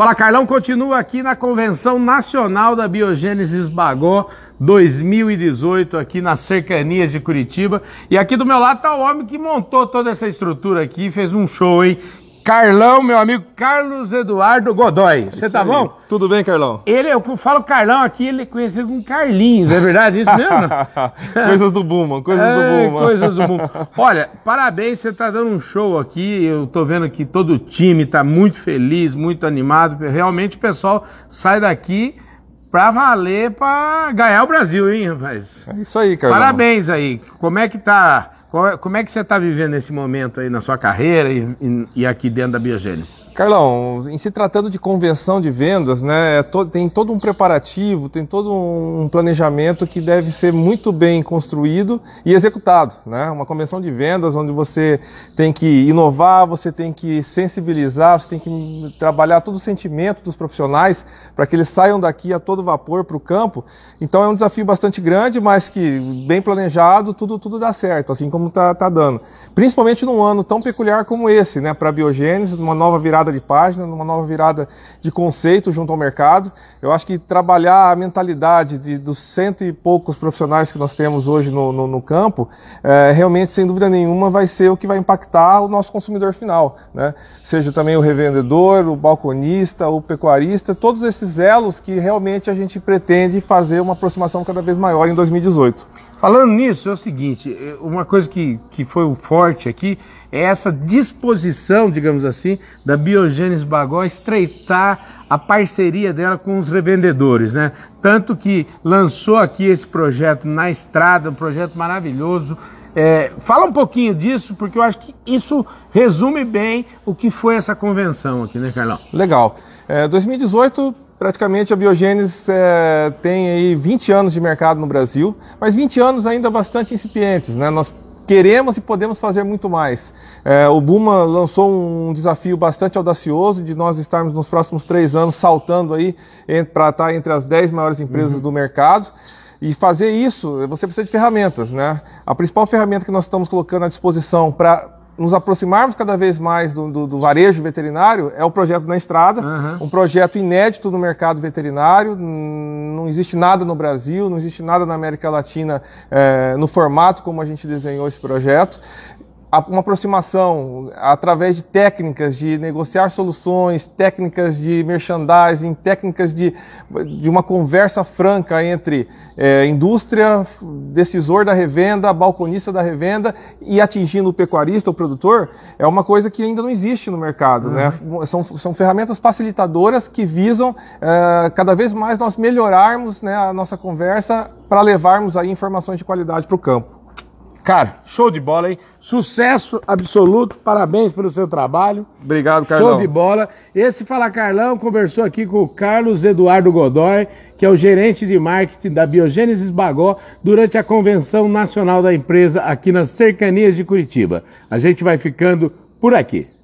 Fala Carlão, continua aqui na Convenção Nacional da Biogênesis Bagó 2018, aqui nas cercanias de Curitiba. E aqui do meu lado tá o homem que montou toda essa estrutura aqui, fez um show, hein? Carlão, meu amigo Carlos Eduardo Godoy. Você é tá aí. bom? Tudo bem, Carlão? Ele, eu falo Carlão aqui, ele é conhecido como Carlinhos, é verdade isso mesmo? coisas do Buma, coisas é, do Buma. Coisas do Buma. Olha, parabéns, você tá dando um show aqui. Eu tô vendo que todo o time tá muito feliz, muito animado. Realmente o pessoal sai daqui pra valer, pra ganhar o Brasil, hein, rapaz? É isso aí, Carlão. Parabéns aí. Como é que tá? É, como é que você está vivendo esse momento aí na sua carreira e, e aqui dentro da Biogênese? Carlão, em se tratando de convenção de vendas, né, é tem todo um preparativo, tem todo um planejamento que deve ser muito bem construído e executado. Né? Uma convenção de vendas onde você tem que inovar, você tem que sensibilizar, você tem que trabalhar todo o sentimento dos profissionais para que eles saiam daqui a todo vapor para o campo. Então é um desafio bastante grande, mas que bem planejado, tudo, tudo dá certo, assim como está tá dando. Principalmente num ano tão peculiar como esse, né, para a Biogênese, uma nova virada virada de página, numa nova virada de conceito junto ao mercado. Eu acho que trabalhar a mentalidade de, dos cento e poucos profissionais que nós temos hoje no, no, no campo, é, realmente, sem dúvida nenhuma, vai ser o que vai impactar o nosso consumidor final. Né? Seja também o revendedor, o balconista, o pecuarista, todos esses elos que realmente a gente pretende fazer uma aproximação cada vez maior em 2018. Falando nisso, é o seguinte, é, uma coisa que, que foi o forte aqui é essa disposição, digamos assim, da Biogênese Bagó estreitar a parceria dela com os revendedores, né? Tanto que lançou aqui esse projeto na estrada, um projeto maravilhoso. É, fala um pouquinho disso, porque eu acho que isso resume bem o que foi essa convenção aqui, né, Carlão? Legal. É, 2018, praticamente a Biogênesis é, tem aí 20 anos de mercado no Brasil, mas 20 anos ainda bastante incipientes, né? Nós queremos e podemos fazer muito mais. É, o Buma lançou um desafio bastante audacioso de nós estarmos nos próximos três anos saltando aí para estar tá entre as 10 maiores empresas uhum. do mercado. E fazer isso, você precisa de ferramentas, né? A principal ferramenta que nós estamos colocando à disposição para nos aproximarmos cada vez mais do, do, do varejo veterinário é o projeto na estrada, uhum. um projeto inédito no mercado veterinário. Não existe nada no Brasil, não existe nada na América Latina é, no formato como a gente desenhou esse projeto uma aproximação através de técnicas de negociar soluções, técnicas de merchandising, técnicas de, de uma conversa franca entre é, indústria, decisor da revenda, balconista da revenda e atingindo o pecuarista, o produtor, é uma coisa que ainda não existe no mercado. Né? Uhum. Né? São, são ferramentas facilitadoras que visam é, cada vez mais nós melhorarmos né, a nossa conversa para levarmos aí informações de qualidade para o campo. Cara, show de bola, hein? Sucesso absoluto, parabéns pelo seu trabalho. Obrigado, Carlão. Show de bola. Esse Fala Carlão conversou aqui com o Carlos Eduardo Godoy, que é o gerente de marketing da Biogênesis Bagó, durante a convenção nacional da empresa aqui nas cercanias de Curitiba. A gente vai ficando por aqui.